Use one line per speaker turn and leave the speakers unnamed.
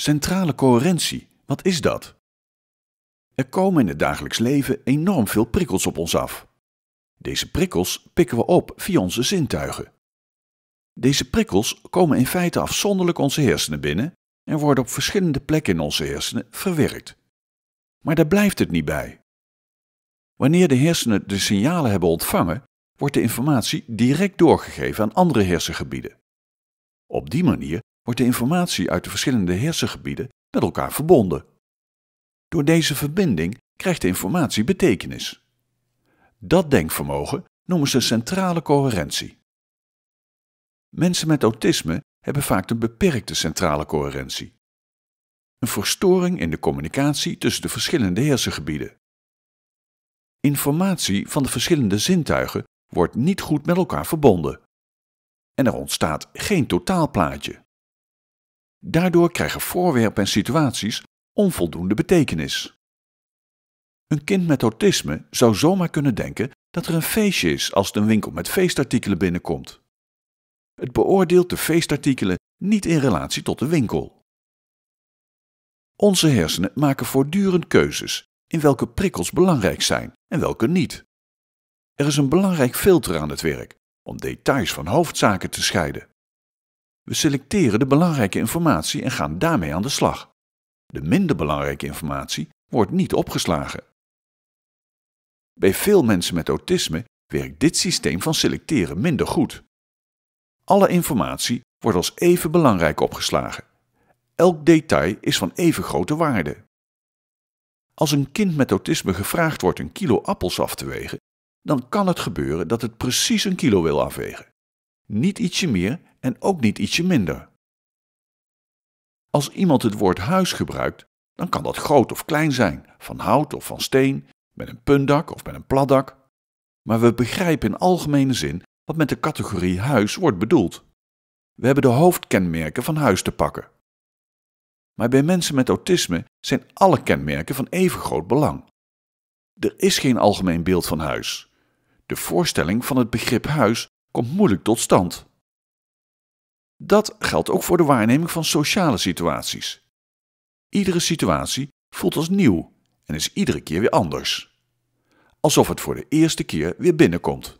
Centrale coherentie, wat is dat? Er komen in het dagelijks leven enorm veel prikkels op ons af. Deze prikkels pikken we op via onze zintuigen. Deze prikkels komen in feite afzonderlijk onze hersenen binnen en worden op verschillende plekken in onze hersenen verwerkt. Maar daar blijft het niet bij. Wanneer de hersenen de signalen hebben ontvangen, wordt de informatie direct doorgegeven aan andere hersengebieden. Op die manier wordt de informatie uit de verschillende hersengebieden met elkaar verbonden. Door deze verbinding krijgt de informatie betekenis. Dat denkvermogen noemen ze centrale coherentie. Mensen met autisme hebben vaak een beperkte centrale coherentie. Een verstoring in de communicatie tussen de verschillende hersengebieden. Informatie van de verschillende zintuigen wordt niet goed met elkaar verbonden. En er ontstaat geen totaalplaatje. Daardoor krijgen voorwerpen en situaties onvoldoende betekenis. Een kind met autisme zou zomaar kunnen denken dat er een feestje is als de een winkel met feestartikelen binnenkomt. Het beoordeelt de feestartikelen niet in relatie tot de winkel. Onze hersenen maken voortdurend keuzes in welke prikkels belangrijk zijn en welke niet. Er is een belangrijk filter aan het werk om details van hoofdzaken te scheiden. We selecteren de belangrijke informatie en gaan daarmee aan de slag. De minder belangrijke informatie wordt niet opgeslagen. Bij veel mensen met autisme werkt dit systeem van selecteren minder goed. Alle informatie wordt als even belangrijk opgeslagen. Elk detail is van even grote waarde. Als een kind met autisme gevraagd wordt een kilo appels af te wegen, dan kan het gebeuren dat het precies een kilo wil afwegen. Niet ietsje meer en ook niet ietsje minder. Als iemand het woord huis gebruikt, dan kan dat groot of klein zijn, van hout of van steen, met een puntdak of met een platdak. Maar we begrijpen in algemene zin wat met de categorie huis wordt bedoeld. We hebben de hoofdkenmerken van huis te pakken. Maar bij mensen met autisme zijn alle kenmerken van even groot belang. Er is geen algemeen beeld van huis. De voorstelling van het begrip huis komt moeilijk tot stand. Dat geldt ook voor de waarneming van sociale situaties. Iedere situatie voelt als nieuw en is iedere keer weer anders. Alsof het voor de eerste keer weer binnenkomt.